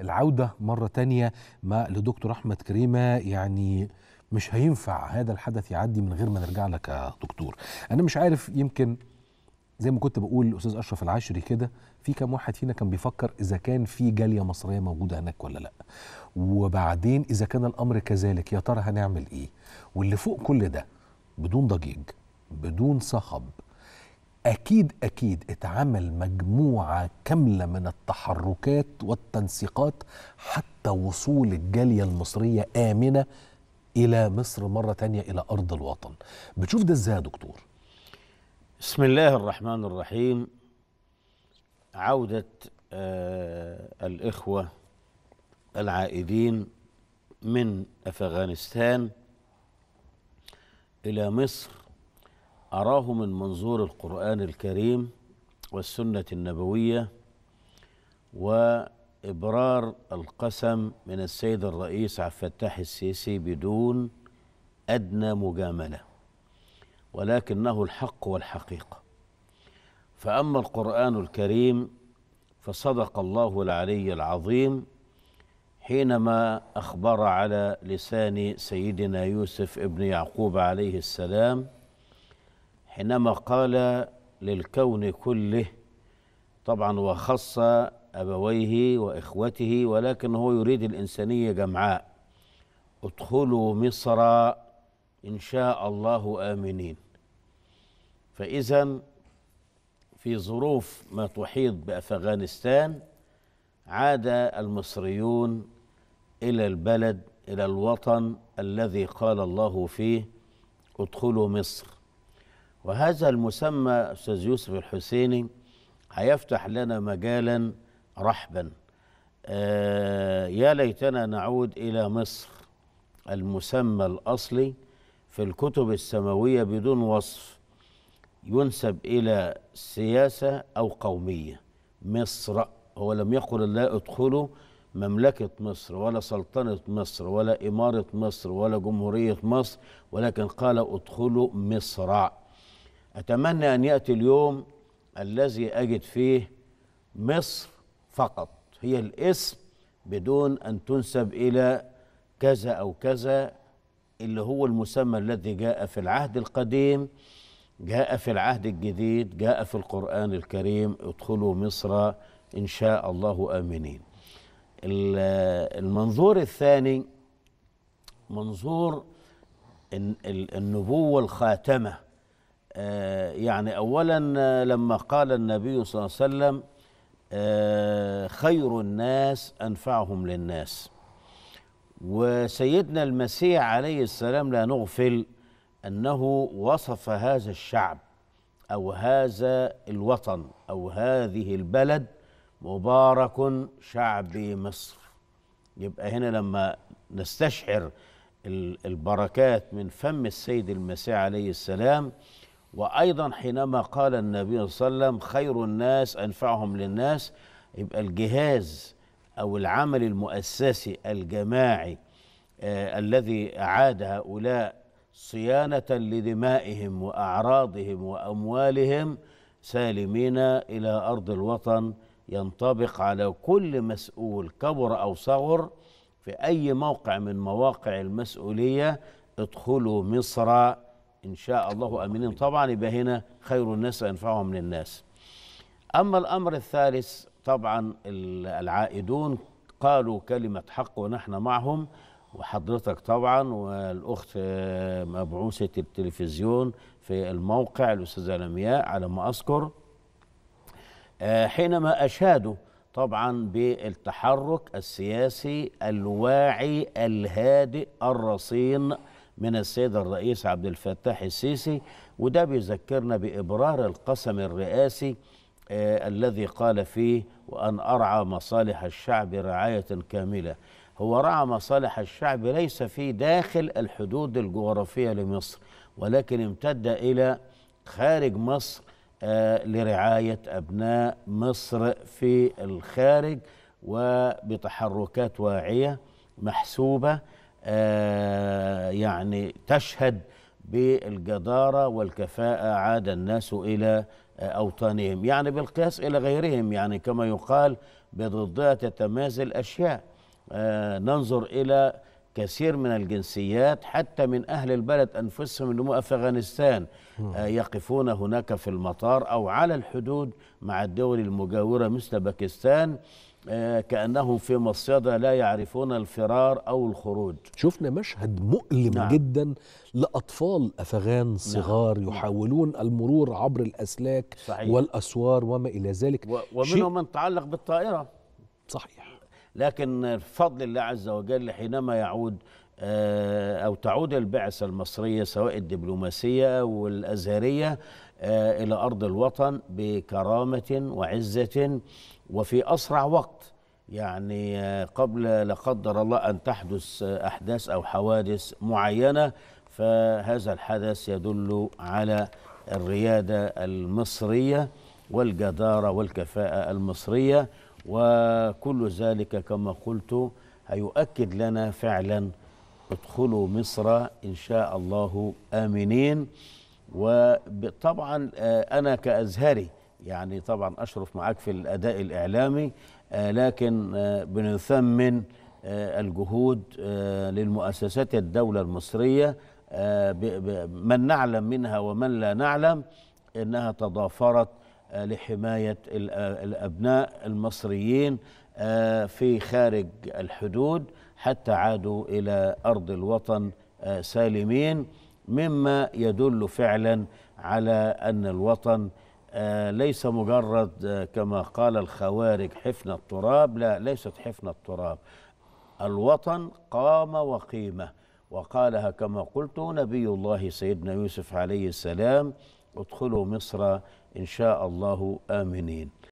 العودة مرة تانية ما لدكتور أحمد كريمة يعني مش هينفع هذا الحدث يعدي من غير ما نرجع لك يا دكتور أنا مش عارف يمكن زي ما كنت بقول الأستاذ أشرف العشري كده في كام واحد فينا كان بيفكر إذا كان في جالية مصرية موجودة هناك ولا لأ وبعدين إذا كان الأمر كذلك يا ترى هنعمل إيه واللي فوق كل ده بدون ضجيج بدون صخب اكيد اكيد اتعمل مجموعه كامله من التحركات والتنسيقات حتى وصول الجاليه المصريه امنه الى مصر مره تانية الى ارض الوطن بتشوف ده ازاي يا دكتور بسم الله الرحمن الرحيم عوده آه الاخوه العائدين من افغانستان الى مصر أراه من منظور القرآن الكريم والسنة النبوية وإبرار القسم من السيد الرئيس عبد الفتاح السيسي بدون أدنى مجاملة ولكنه الحق والحقيقة فأما القرآن الكريم فصدق الله العلي العظيم حينما أخبر على لسان سيدنا يوسف ابن يعقوب عليه السلام حينما قال للكون كله طبعا وخص أبويه وإخوته ولكن هو يريد الإنسانية جمعاء ادخلوا مصر إن شاء الله آمنين فإذا في ظروف ما تحيط بأفغانستان عاد المصريون إلى البلد إلى الوطن الذي قال الله فيه ادخلوا مصر وهذا المسمى أستاذ يوسف الحسيني هيفتح لنا مجالا رحبا آه، يا ليتنا نعود إلى مصر المسمى الأصلي في الكتب السماوية بدون وصف ينسب إلى سياسة أو قومية مصر هو لم يقل الله ادخلوا مملكة مصر ولا سلطنة مصر ولا إمارة مصر ولا جمهورية مصر ولكن قال ادخلوا مصر أتمنى أن يأتي اليوم الذي أجد فيه مصر فقط هي الاسم بدون أن تنسب إلى كذا أو كذا اللي هو المسمى الذي جاء في العهد القديم جاء في العهد الجديد جاء في القرآن الكريم ادخلوا مصر إن شاء الله آمنين المنظور الثاني منظور النبوة الخاتمة آه، يعني أولا آه، لما قال النبي صلى الله عليه وسلم آه، خير الناس أنفعهم للناس وسيدنا المسيح عليه السلام لا نغفل أنه وصف هذا الشعب أو هذا الوطن أو هذه البلد مبارك شعب مصر يبقى هنا لما نستشعر البركات من فم السيد المسيح عليه السلام وايضا حينما قال النبي صلى الله عليه وسلم خير الناس انفعهم للناس يبقى الجهاز او العمل المؤسسي الجماعي آه الذي اعاد هؤلاء صيانه لدمائهم واعراضهم واموالهم سالمين الى ارض الوطن ينطبق على كل مسؤول كبر او صغر في اي موقع من مواقع المسؤوليه ادخلوا مصر إن شاء الله آمنين طبعا يبقى هنا خير الناس وينفعهم للناس أما الأمر الثالث طبعا العائدون قالوا كلمة حق ونحن معهم وحضرتك طبعا والأخت مبعوثة التلفزيون في الموقع الأستاذة لمياء على ما أذكر آه، حينما أشادوا طبعا بالتحرك السياسي الواعي الهادئ الرصين من السيد الرئيس عبد الفتاح السيسي وده بيذكرنا بإبرار القسم الرئاسي آه الذي قال فيه وأن أرعى مصالح الشعب رعاية كاملة هو رعى مصالح الشعب ليس في داخل الحدود الجغرافية لمصر ولكن امتد إلى خارج مصر آه لرعاية أبناء مصر في الخارج وبتحركات واعية محسوبة آه، يعني تشهد بالجدارة والكفاءة عاد الناس إلى أوطانهم يعني بالقياس إلى غيرهم يعني كما يقال بضدها تتمازل أشياء آه، ننظر إلى كثير من الجنسيات حتى من أهل البلد أنفسهم اللي هم أفغانستان آه، يقفون هناك في المطار أو على الحدود مع الدول المجاورة مثل باكستان آه، كأنهم في مصيدة لا يعرفون الفرار أو الخروج شفنا مشهد مؤلم نعم. جدا لأطفال أفغان نعم. صغار نعم. يحاولون المرور عبر الأسلاك صحيح. والأسوار وما إلى ذلك ومنهم من تعلق بالطائرة صحيح لكن بفضل الله عز وجل حينما يعود آه، أو تعود البعثة المصرية سواء الدبلوماسية والأزهرية آه، إلى أرض الوطن بكرامة وعزة وفي أسرع وقت يعني آه، قبل لا قدر الله أن تحدث أحداث أو حوادث معينة فهذا الحدث يدل على الريادة المصرية والجدارة والكفاءة المصرية وكل ذلك كما قلت هيؤكد لنا فعلا ادخلوا مصر إن شاء الله آمنين وطبعا آه، أنا كأزهري يعني طبعا أشرف معاك في الأداء الإعلامي آه، لكن آه، بنثمن الجهود للمؤسسات الدولة المصرية من نعلم منها ومن لا نعلم انها تضافرت آه، لحمايه آه، الابناء المصريين آه، في خارج الحدود حتى عادوا الى ارض الوطن سالمين مما يدل فعلا على ان الوطن ليس مجرد كما قال الخوارج حفن التراب لا ليست حفن التراب الوطن قام وقيمه وقالها كما قلت نبي الله سيدنا يوسف عليه السلام ادخلوا مصر إن شاء الله آمنين